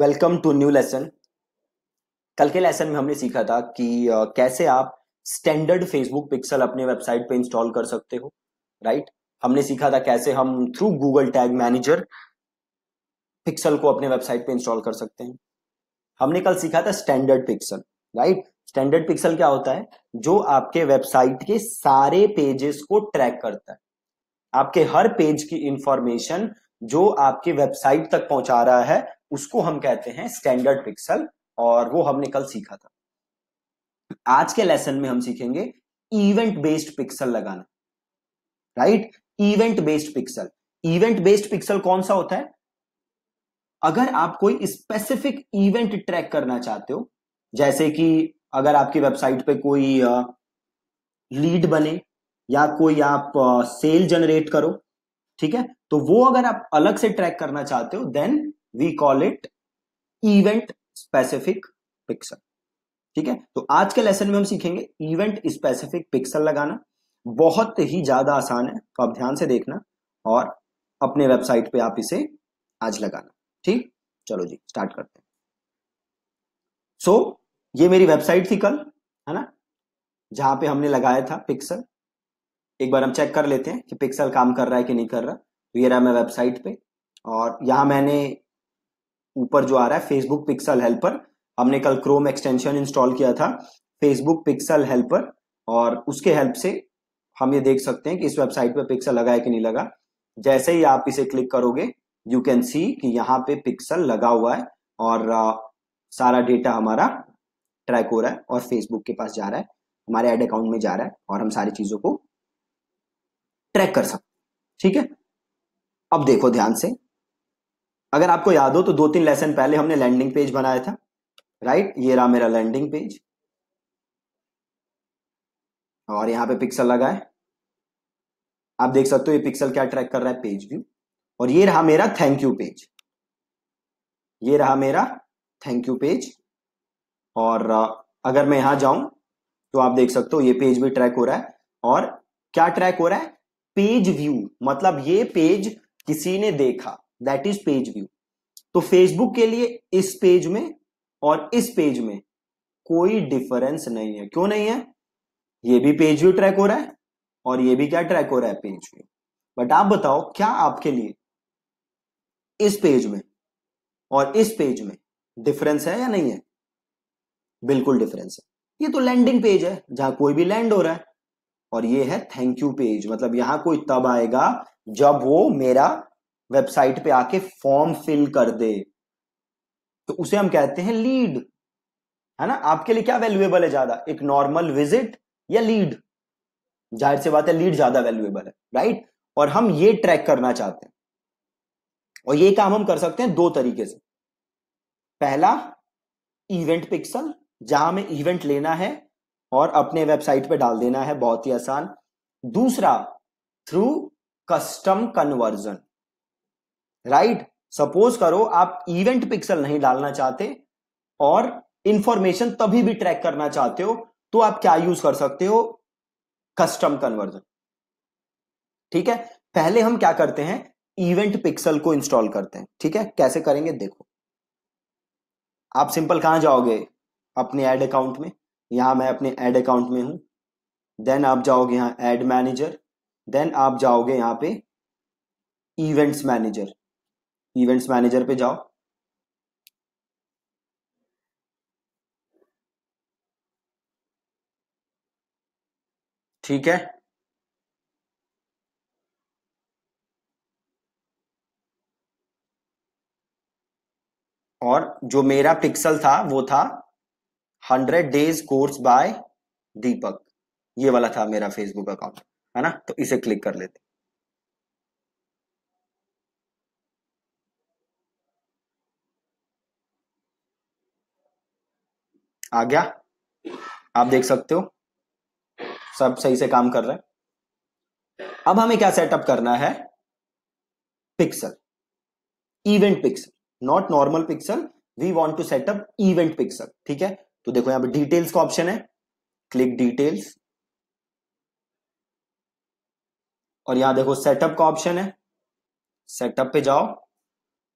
Welcome to new lesson कल के lesson में हमने सीखा था कि कैसे आप स्टैंडर्ड फेसबुक पिक्सल अपने वेबसाइट पे इंस्टॉल कर सकते हो राइट हमने सीखा था कैसे हम through Google tag manager pixel को अपने वेबसाइट पे इंस्टॉल कर सकते हैं हमने कल सीखा था standard pixel right standard pixel क्या होता है जो आपके वेबसाइट के सारे पेजेस को ट्रैक करता है आपके हर पेज की इंफॉर्मेशन जो आपके वेबसाइट तक पहुंचा रहा है उसको हम कहते हैं स्टैंडर्ड पिक्सल और वो हमने कल सीखा था आज के लेसन में हम सीखेंगे इवेंट बेस्ड पिक्सल लगाना right event based pixel event based pixel कौन सा होता है अगर आप कोई स्पेसिफिक इवेंट ट्रैक करना चाहते हो जैसे कि अगर आपकी वेबसाइट पे कोई लीड बने या कोई आप सेल जनरेट करो ठीक है तो वो अगर आप अलग से ट्रैक करना चाहते हो then we call it event specific pixel ठीक है तो आज के लेसन में हम सीखेंगे इवेंट स्पेसिफिक पिक्सल लगाना बहुत ही ज्यादा आसान है तो आप ध्यान से देखना और अपने वेबसाइट पे आप इसे आज लगाना ठीक चलो जी स्टार्ट करते हैं सो so, ये मेरी वेबसाइट थी कल है ना जहां पे हमने लगाया था पिक्सल एक बार हम चेक कर लेते हैं कि पिक्सल काम कर रहा है कि नहीं कर रहा तो ये रहा मैं वेबसाइट पे और यहां मैंने ऊपर जो आ रहा है फेसबुक पिक्सल हेल्पर हमने कल क्रोम एक्सटेंशन इंस्टॉल किया था फेसबुक पिक्सल हेल्पर और उसके हेल्प से हम ये देख सकते हैं कि इस वेबसाइट पर पिक्सल लगा है कि नहीं लगा जैसे ही आप इसे क्लिक करोगे यू कैन सी कि यहाँ पे पिक्सल लगा हुआ है और आ, सारा डेटा हमारा ट्रैक हो रहा है और फेसबुक के पास जा रहा है हमारे एड अकाउंट में जा रहा है और हम सारी चीजों को ट्रैक कर सकते ठीक है अब देखो ध्यान से अगर आपको याद हो तो दो तीन लेसन पहले हमने लैंडिंग पेज बनाया था राइट ये रहा मेरा लैंडिंग पेज और यहां पे पिक्सल लगा है आप देख सकते हो ये पिक्सल क्या ट्रैक कर रहा है पेज व्यू और ये रहा मेरा थैंक यू पेज ये रहा मेरा थैंक यू पेज और अगर मैं यहां जाऊं तो आप देख सकते हो ये पेज भी ट्रैक हो रहा है और क्या ट्रैक हो रहा है पेज व्यू मतलब ये पेज किसी ने देखा दैट इज पेज व्यू तो फेसबुक के लिए इस पेज में और इस पेज में कोई डिफरेंस नहीं है क्यों नहीं है ये भी पेज व्यू ट्रैक हो रहा है और ये भी क्या ट्रैक हो रहा है पेज व्यू बट आप बताओ क्या आपके लिए इस पेज में और इस पेज में डिफरेंस है या नहीं है बिल्कुल डिफरेंस है ये तो लैंडिंग पेज है जहां कोई भी लैंड हो रहा है और ये है थैंक यू पेज मतलब यहां कोई तब आएगा जब वो मेरा वेबसाइट पे आके फॉर्म फिल कर दे तो उसे हम कहते हैं लीड है ना आपके लिए क्या वैल्यूएबल है ज्यादा एक नॉर्मल विजिट या लीड जाहिर सी बात है लीड ज्यादा वैल्यूएबल है राइट और हम ये ट्रैक करना चाहते हैं और ये काम हम कर सकते हैं दो तरीके से पहला इवेंट पिक्सल जहां हमें इवेंट लेना है और अपने वेबसाइट पे डाल देना है बहुत ही आसान दूसरा through custom conversion right suppose करो आप इवेंट पिक्सल नहीं डालना चाहते और इंफॉर्मेशन तभी भी ट्रैक करना चाहते हो तो आप क्या यूज कर सकते हो कस्टम कन्वर्जन ठीक है पहले हम क्या करते हैं इवेंट पिक्सल को इंस्टॉल करते हैं ठीक है कैसे करेंगे देखो आप सिंपल कहां जाओगे अपने एड अकाउंट में यहां मैं अपने एड अकाउंट में हूं देन आप जाओगे यहां एड मैनेजर देन आप जाओगे यहां पे इवेंट्स मैनेजर इवेंट्स मैनेजर पे जाओ ठीक है और जो मेरा पिक्सल था वो था hundred days course by Deepak ये वाला था मेरा फेसबुक अकाउंट है ना तो इसे क्लिक कर लेते आ गया आप देख सकते हो सब सही से काम कर रहे हैं अब हमें क्या सेटअप करना है pixel event pixel not normal pixel we want to setup event pixel ठीक है तो देखो यहां पे डिटेल्स का ऑप्शन है क्लिक डिटेल्स और यहां देखो सेटअप का ऑप्शन है सेटअप पे जाओ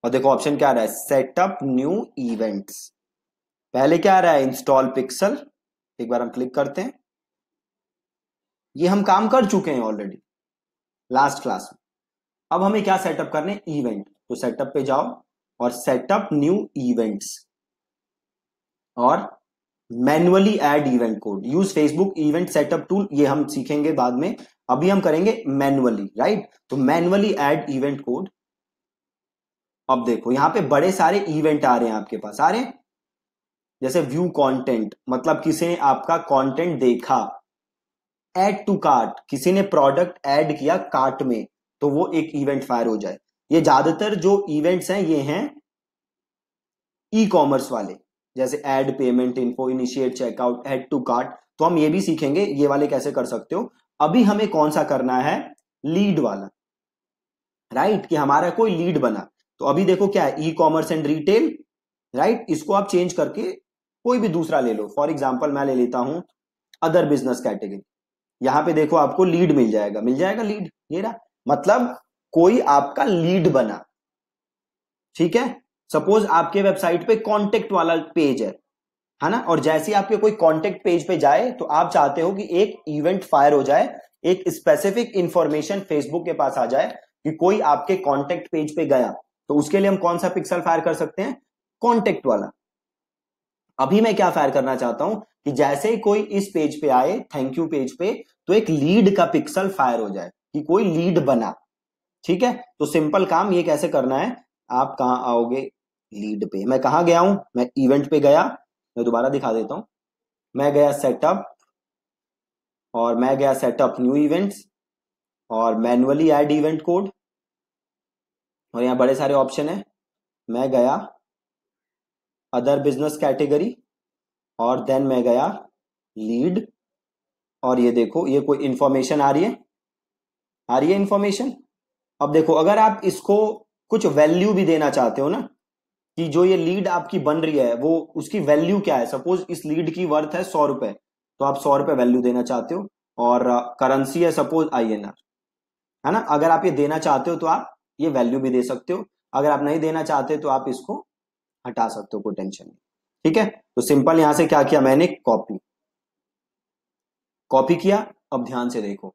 और देखो ऑप्शन क्या आ रहा है सेटअप न्यू इवेंट्स पहले क्या आ रहा है इंस्टॉल पिक्सल एक बार हम क्लिक करते हैं ये हम काम कर चुके हैं ऑलरेडी लास्ट क्लास में अब हमें क्या सेटअप करने इवेंट तो सेटअप पे जाओ और सेटअप न्यू इवेंट्स और manually add event code use Facebook event setup tool ये हम सीखेंगे बाद में अभी हम करेंगे मैनुअली राइट तो मैनुअली ऐड इवेंट कोड अब देखो यहां पे बड़े सारे इवेंट आ रहे हैं आपके पास आ रहे हैं जैसे व्यू कंटेंट मतलब किसी ने आपका कंटेंट देखा एड टू कार्ट किसी ने प्रोडक्ट ऐड किया कार्ट में तो वो एक इवेंट फायर हो जाए ये ज्यादातर जो इवेंट्स हैं ये हैं ई कॉमर्स वाले जैसे add payment info initiate checkout add to cart तो हम ये भी सीखेंगे ये वाले कैसे कर सकते हो अभी हमें कौन सा करना है लीड वाला राइट right? कि हमारा कोई लीड बना तो अभी देखो क्या है ecommerce and retail right इसको आप चेंज करके कोई भी दूसरा ले लो फॉर एग्जाम्पल मैं ले लेता हूं अदर बिजनेस कैटेगरी यहां पे देखो आपको लीड मिल जाएगा मिल जाएगा लीड ये रहा मतलब कोई आपका लीड बना ठीक है सपोज आपके वेबसाइट पे कॉन्टेक्ट वाला पेज है है ना और जैसे आपके कोई कॉन्टेक्ट पेज पे जाए तो आप चाहते हो कि एक इवेंट फायर हो जाए एक स्पेसिफिक इंफॉर्मेशन फेसबुक के पास आ जाए कि कोई आपके कॉन्टेक्ट पेज पे गया तो उसके लिए हम कौन सा पिक्सल फायर कर सकते हैं कॉन्टेक्ट वाला अभी मैं क्या फायर करना चाहता हूं कि जैसे ही कोई इस पेज पे आए थैंक यू पेज पे तो एक लीड का पिक्सल फायर हो जाए कि कोई लीड बना ठीक है तो सिंपल काम ये कैसे करना है आप कहां आओगे लीड पे मैं कहा गया हूं मैं इवेंट पे गया मैं दोबारा दिखा देता हूं मैं गया सेटअप और मैं गया सेटअप न्यू इवेंट्स और मैनुअली एड इवेंट कोड और यहां बड़े सारे ऑप्शन है मैं गया अदर बिजनेस कैटेगरी और देन मैं गया लीड और ये देखो ये कोई इंफॉर्मेशन आ रही है आ रही है इंफॉर्मेशन अब देखो अगर आप इसको कुछ वैल्यू भी देना चाहते हो ना कि जो ये लीड आपकी बन रही है वो उसकी वैल्यू क्या है सपोज इस लीड की वर्थ है सौ रुपए तो आप सौ रुपए वैल्यू देना चाहते हो और करेंसी है सपोज आई है ना अगर आप ये देना चाहते हो तो आप ये वैल्यू भी दे सकते हो अगर आप नहीं देना चाहते तो आप इसको हटा सकते हो कोई टेंशन नहीं ठीक है तो सिंपल यहां से क्या किया मैंने कॉपी कॉपी किया अब ध्यान से देखो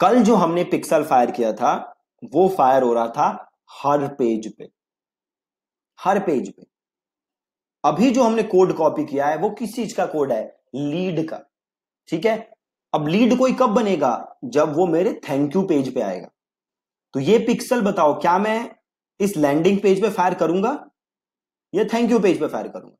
कल जो हमने पिक्सल फायर किया था वो फायर हो रहा था हर पेज पे हर पेज पे अभी जो हमने कोड कॉपी किया है वो किस चीज का कोड है लीड का ठीक है अब लीड कोई कब बनेगा जब वो मेरे थैंक यू पेज पे आएगा तो ये पिक्सल बताओ क्या मैं इस लैंडिंग पेज पे फायर करूंगा या थैंक यू पेज पे फायर करूंगा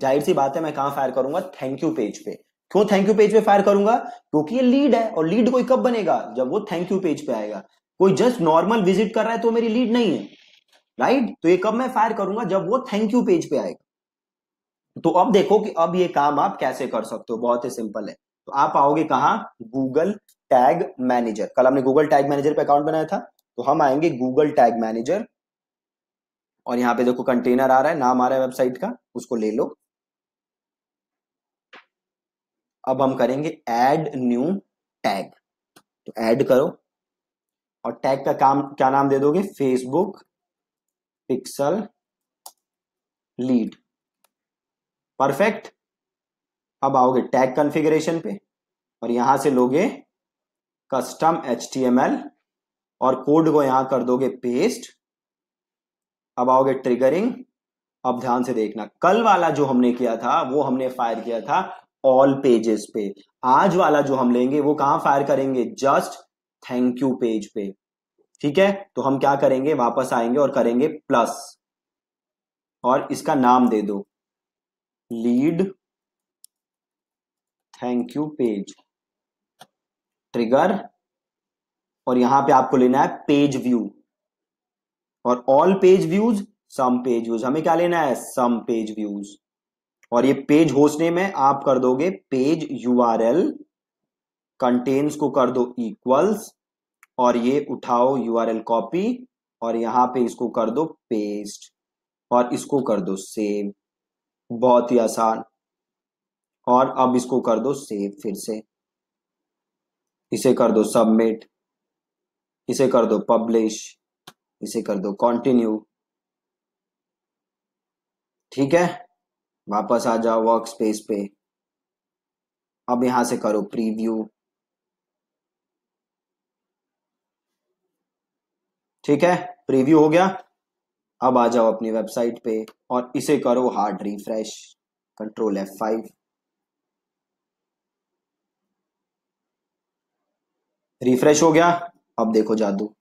जाहिर सी बात है मैं कहां फायर करूंगा थैंक यू पेज पे क्यों थैंक यू पेज पे फायर करूंगा क्योंकि ये लीड है और लीड कोई कब बनेगा जब वो थैंक यू पेज पे आएगा कोई जस्ट नॉर्मल विजिट कर रहा है तो मेरी लीड नहीं है राइट तो ये कब मैं फायर करूंगा जब वो थैंक यू पेज पे आएगा तो अब देखो कि अब ये काम आप कैसे कर सकते हो बहुत ही सिंपल है तो आप आओगे कहा गूगल टैग मैनेजर कल हमने गूगल टैग मैनेजर पे अकाउंट बनाया था तो हम आएंगे गूगल टैग मैनेजर और यहाँ पे देखो कंटेनर आ रहा है नाम आ रहा है वेबसाइट का उसको ले लो अब हम करेंगे एड न्यू टैग तो एड करो और टैग का काम क्या नाम दे दोगे फेसबुक पिक्सल लीड परफेक्ट अब आओगे टैग कॉन्फ़िगरेशन पे और यहां से लोगे कस्टम एच और कोड को यहां कर दोगे पेस्ट अब आओगे ट्रिगरिंग अब ध्यान से देखना कल वाला जो हमने किया था वो हमने फायर किया था ऑल पेजेस पे आज वाला जो हम लेंगे वो कहां फायर करेंगे जस्ट थैंक यू पेज पे ठीक है तो हम क्या करेंगे वापस आएंगे और करेंगे प्लस और इसका नाम दे दो lead thank you page trigger और यहां पे आपको लेना है पेज व्यू और all page views some page views हमें क्या लेना है सम पेज व्यूज और ये पेज होस्ट नेम है आप कर दोगे page U R L contains को कर दो इक्वल्स और ये उठाओ यू आर एल कॉपी और यहां पे इसको कर दो पेस्ट और इसको कर दो सेव बहुत ही आसान और अब इसको कर दो सेव फिर से इसे कर दो सबमिट इसे कर दो पब्लिश इसे कर दो कंटिन्यू ठीक है वापस आ जाओ वर्क स्पेस पे अब यहां से करो प्रीव्यू ठीक है प्रीव्यू हो गया अब आ जाओ अपनी वेबसाइट पे और इसे करो hard refresh control F five refresh हो गया अब देखो जादू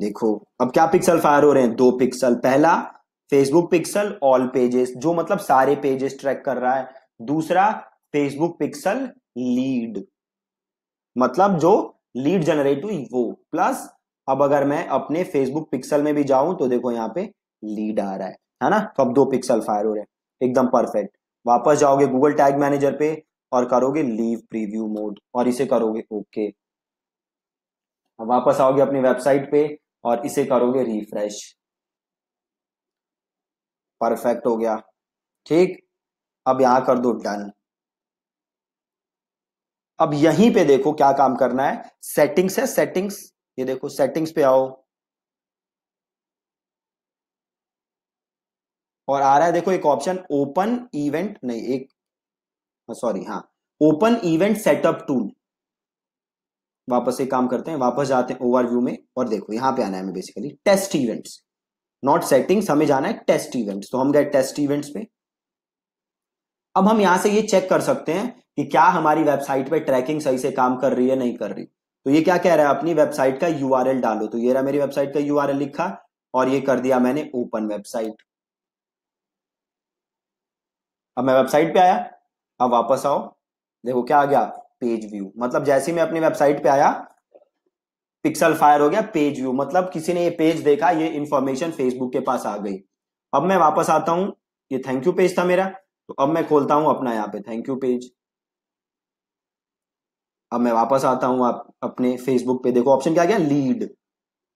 देखो अब क्या पिक्सल फायर हो रहे हैं दो पिक्सल पहला फेसबुक पिक्सल ऑल पेजेस जो मतलब सारे पेजेस ट्रैक कर रहा है दूसरा फेसबुक पिक्सल लीड मतलब जो लीड जनरेट हुई वो प्लस अब अगर मैं अपने फेसबुक पिक्सल में भी जाऊं तो देखो यहाँ पे लीड आ रहा है है ना तो अब दो पिक्सल फायर हो रहे हैं एकदम परफेक्ट वापस जाओगे गूगल टैग मैनेजर पे और करोगे लीव प्रीव्यू मोड और इसे करोगे ओके अब वापस आओगे अपनी वेबसाइट पे और इसे करोगे रिफ्रेश परफेक्ट हो गया ठीक अब यहां कर दो डन अब यहीं पे देखो क्या काम करना है सेटिंग्स है सेटिंग्स ये देखो सेटिंग्स पे आओ और आ रहा है देखो एक ऑप्शन ओपन इवेंट नहीं एक सॉरी हाँ ओपन इवेंट सेटअप टूल वापस से काम करते हैं वापस जाते हैं ओवरव्यू में और देखो यहाँ पे आना है हमें basically test events not settings हमें जाना है टेस्ट इवेंट्स तो हम गए टेस्ट इवेंट्स पे अब हम यहां से ये चेक कर सकते हैं कि क्या हमारी वेबसाइट पे ट्रैकिंग सही से काम कर रही है नहीं कर रही तो ये क्या कह रहा है अपनी वेबसाइट का यू डालो तो ये रहा मेरी वेबसाइट का यू लिखा और ये कर दिया मैंने ओपन वेबसाइट अब मैं वेबसाइट पे आया अब वापस आओ देखो क्या आ गया पेज व्यू मतलब जैसे मैं अपनी वेबसाइट पे आया पिक्सल फायर हो गया पेज व्यू मतलब किसी ने ये पेज देखा ये इंफॉर्मेशन फेसबुक के पास आ गई अब मैं वापस आता हूं ये थैंक यू पेज था मेरा तो अब मैं खोलता हूं अपना यहाँ पे थैंक यू पेज अब मैं वापस आता हूं आप अपने फेसबुक पे देखो ऑप्शन क्या आ गया लीड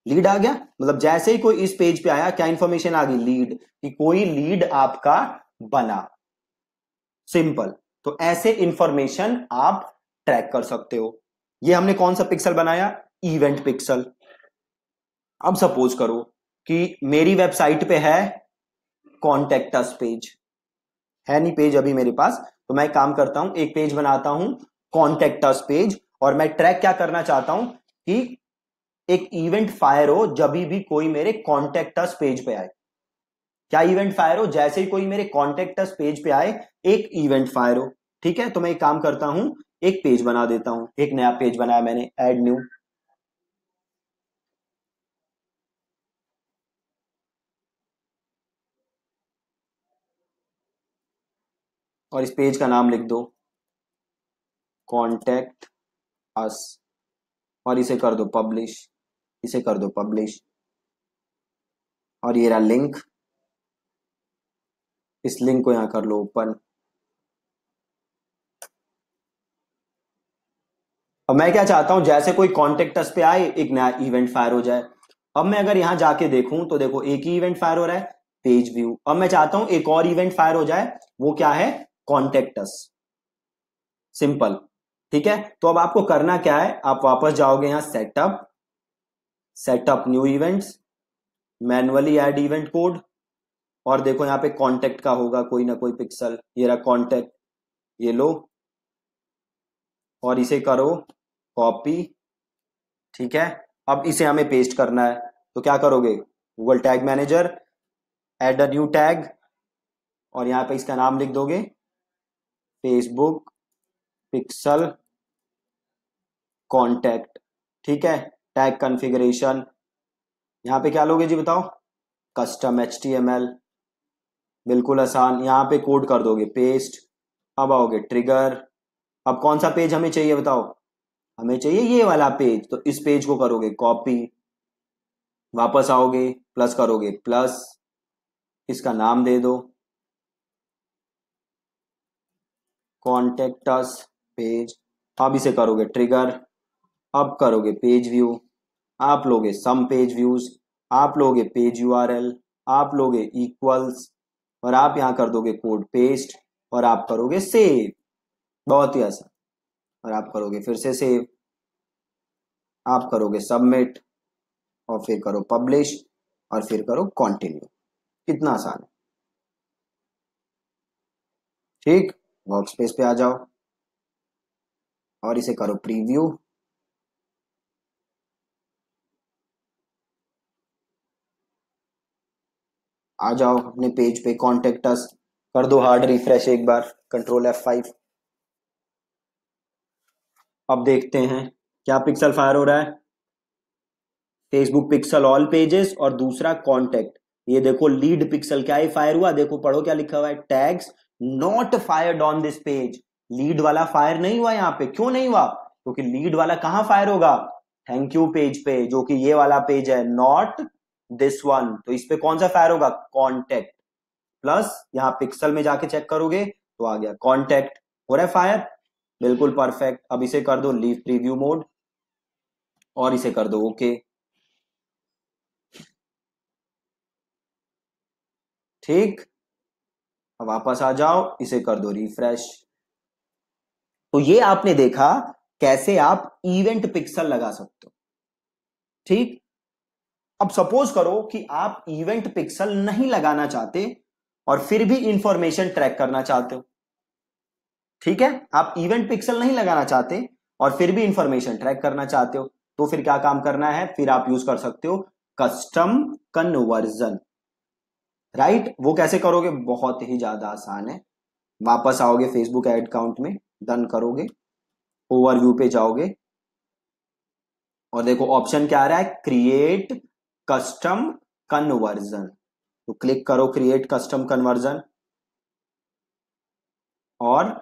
लीड आ गया मतलब जैसे ही कोई इस पेज पे आया क्या इंफॉर्मेशन आ गई लीड कि कोई लीड आपका बना सिंपल तो ऐसे इंफॉर्मेशन आप ट्रैक कर सकते हो ये हमने कौन सा पिक्सल बनाया इवेंट पिक्सल अब सपोज करो कि मेरी वेबसाइट पे है कॉन्टेक्ट अस पेज है नहीं पेज अभी मेरे पास तो मैं काम करता हूं एक पेज बनाता हूं कॉन्टेक्ट अस पेज और मैं ट्रैक क्या करना चाहता हूं कि एक इवेंट फायर हो जब भी कोई मेरे कॉन्टेक्ट अस पेज पे आए क्या इवेंट फायर हो जैसे ही कोई मेरे कॉन्टेक्ट अस पेज पे आए एक इवेंट फायर हो ठीक है तो मैं एक काम करता हूं एक पेज बना देता हूं एक नया पेज बनाया मैंने एड न्यू और इस पेज का नाम लिख दो कॉन्टेक्ट अस और इसे कर दो पब्लिश इसे कर दो पब्लिश और ये रहा लिंक इस लिंक को यहां कर लो ओपन अब मैं क्या चाहता हूं जैसे कोई कॉन्टेक्टस पे आए एक नया इवेंट फायर हो जाए अब मैं अगर यहां जाके देखूं तो देखो एक ही इवेंट फायर हो रहा है पेज व्यू अब मैं चाहता हूं एक और इवेंट फायर हो जाए वो क्या है कॉन्टेक्टस सिंपल ठीक है तो अब आपको करना क्या है आप वापस जाओगे यहां setup setup new events manually add event code और देखो यहाँ पे कॉन्टेक्ट का होगा कोई ना कोई पिक्सल ये रहा कॉन्टेक्ट ये लो और इसे करो कॉपी ठीक है अब इसे हमें पेस्ट करना है तो क्या करोगे Google tag manager add a new tag और यहां पे इसका नाम लिख दोगे फेसबुक पिक्सल कॉन्टैक्ट ठीक है टैग कॉन्फ़िगरेशन यहां पे क्या लोगे जी बताओ custom H T M L बिल्कुल आसान यहां पे कोड कर दोगे पेस्ट अब आओगे ट्रिगर अब कौन सा पेज हमें चाहिए बताओ हमें चाहिए ये वाला पेज तो इस पेज को करोगे कॉपी वापस आओगे प्लस करोगे प्लस इसका नाम दे दो कॉन्टेक्टस पेज अब इसे करोगे ट्रिगर अब करोगे पेज व्यू आप लोगे सम पेज व्यूज आप लोगे पेज यू आप लोगे इक्वल्स और आप यहां कर दोगे कोड पेस्ट और आप करोगे सेव बहुत ही आसान और आप करोगे फिर से सेव आप करोगे सबमिट और फिर करो पब्लिश और फिर करो कंटिन्यू कितना आसान है ठीक वर्क स्पेस पे आ जाओ और इसे करो प्रीव्यू आ जाओ अपने पेज पे कॉन्टेक्ट अस कर दो हार्ड रिफ्रेश एक बार कंट्रोल एफ फाइव अब देखते हैं क्या पिक्सल फायर हो रहा है फेसबुक पिक्सल ऑल पेजेस और दूसरा कॉन्टेक्ट ये देखो लीड पिक्सल क्या ही फायर हुआ देखो पढ़ो क्या लिखा हुआ है tags not fired on this page lead वाला फायर नहीं हुआ यहाँ पे क्यों नहीं हुआ क्योंकि तो लीड वाला कहाँ फायर होगा थैंक यू पेज पे जो कि ये वाला पेज है नॉट दिस वन तो इस पे कौन सा फायर होगा कॉन्टेक्ट प्लस यहाँ पिक्सल में जाके चेक करोगे तो आ गया कॉन्टेक्ट हो रहा है फायर बिल्कुल परफेक्ट अब इसे कर दो लीव प्रीव्यू मोड और इसे कर दो ओके ठीक अब वापस आ जाओ इसे कर दो रिफ्रेश तो ये आपने देखा कैसे आप इवेंट पिक्सल लगा सकते हो ठीक अब सपोज करो कि आप इवेंट पिक्सल नहीं लगाना चाहते और फिर भी इंफॉर्मेशन ट्रैक करना चाहते हो ठीक है आप इवेंट पिक्सल नहीं लगाना चाहते और फिर भी इंफॉर्मेशन ट्रैक करना चाहते हो तो फिर क्या काम करना है फिर आप यूज कर सकते हो कस्टम कन्वर्जन राइट वो कैसे करोगे बहुत ही ज्यादा आसान है वापस आओगे फेसबुक एड अकाउंट में डन करोगे ओवरव्यू पे जाओगे और देखो ऑप्शन क्या आ रहा है क्रिएट कस्टम कन्वर्जन तो क्लिक करो क्रिएट कस्टम कन्वर्जन और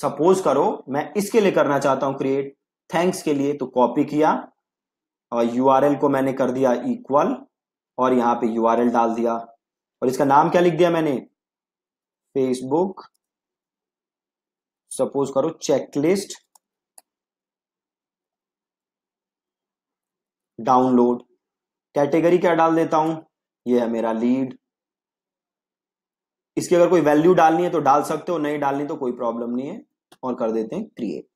सपोज करो मैं इसके लिए करना चाहता हूं क्रिएट थैंक्स के लिए तो कॉपी किया और यूआरएल को मैंने कर दिया इक्वल और यहां पे यूआरएल डाल दिया और इसका नाम क्या लिख दिया मैंने फेसबुक सपोज करो चेकलिस्ट डाउनलोड कैटेगरी क्या डाल देता हूं ये है मेरा लीड इसकी अगर कोई वैल्यू डालनी है तो डाल सकते हो नहीं डालनी तो कोई प्रॉब्लम नहीं है और कर देते हैं क्रिएट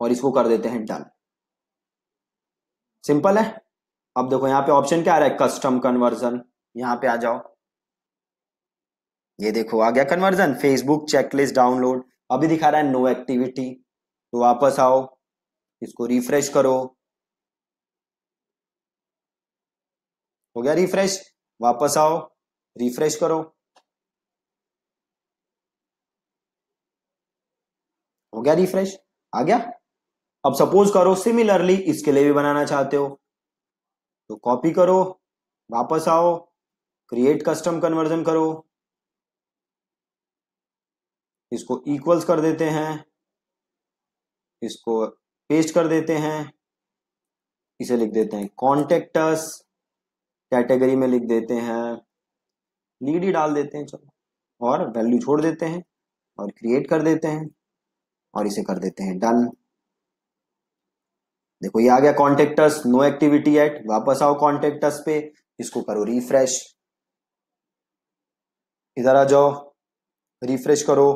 और इसको कर देते हैं डन सिंपल है अब देखो यहां पे ऑप्शन क्या आ रहा है कस्टम कन्वर्जन यहां पे आ जाओ ये देखो आ गया कन्वर्जन फेसबुक चेकलिस्ट डाउनलोड अभी दिखा रहा है नो एक्टिविटी तो वापस आओ इसको रिफ्रेश करो हो गया रिफ्रेश वापस आओ रिफ्रेश करो हो गया रिफ्रेश आ गया अब सपोज करो सिमिलरली इसके लिए भी बनाना चाहते हो तो कॉपी करो वापस आओ क्रिएट कस्टम कन्वर्जन करो इसको इक्वल्स कर देते हैं इसको पेस्ट कर देते हैं इसे लिख देते हैं कॉन्टेक्टस कैटेगरी में लिख देते हैं लीड ही डाल देते हैं चलो और वैल्यू छोड़ देते हैं और क्रिएट कर देते हैं और इसे कर देते हैं डन देखो ये आ गया कॉन्टेक्टस नो एक्टिविटी एट वापस आओ कॉन्टेक्टस पे इसको करो रिफ्रेश इधर आ जाओ रिफ्रेश करो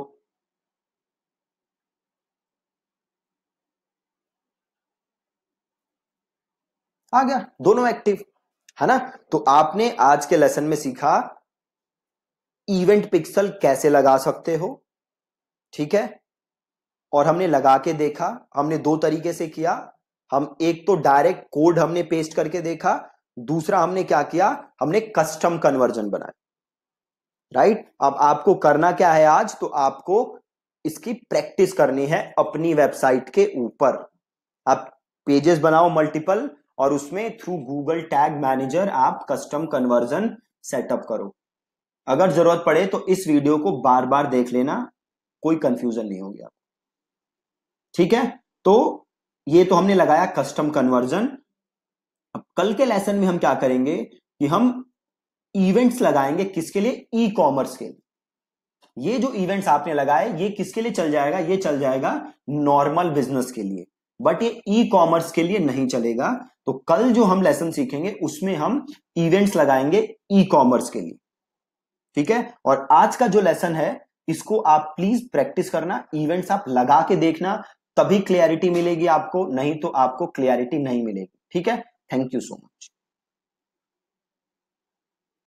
आ गया दोनों एक्टिव है ना तो आपने आज के लेसन में सीखा इवेंट पिक्सल कैसे लगा सकते हो ठीक है और हमने लगा के देखा हमने दो तरीके से किया हम एक तो डायरेक्ट कोड हमने पेस्ट करके देखा दूसरा हमने क्या किया हमने कस्टम कन्वर्जन बनाया राइट अब आपको करना क्या है आज तो आपको इसकी प्रैक्टिस करनी है अपनी वेबसाइट के ऊपर आप पेजेस बनाओ मल्टीपल और उसमें थ्रू गूगल टैग मैनेजर आप कस्टम कन्वर्जन सेटअप करो अगर जरूरत पड़े तो इस वीडियो को बार बार देख लेना कोई कंफ्यूजन नहीं होगी आपको ठीक है तो ये तो हमने लगाया कस्टम कन्वर्जन अब कल के लेसन में हम क्या करेंगे कि हम इवेंट्स लगाएंगे किसके लिए ई e कॉमर्स के लिए ये जो इवेंट्स आपने लगाए ये किसके लिए चल जाएगा ये चल जाएगा नॉर्मल बिजनेस के लिए बट ये ई कॉमर्स के लिए नहीं चलेगा तो कल जो हम लेसन सीखेंगे उसमें हम इवेंट्स लगाएंगे ई कॉमर्स के लिए ठीक है और आज का जो लेसन है इसको आप प्लीज प्रैक्टिस करना इवेंट्स आप लगा के देखना तभी क्लियरिटी मिलेगी आपको नहीं तो आपको क्लियरिटी नहीं मिलेगी ठीक है थैंक यू सो मच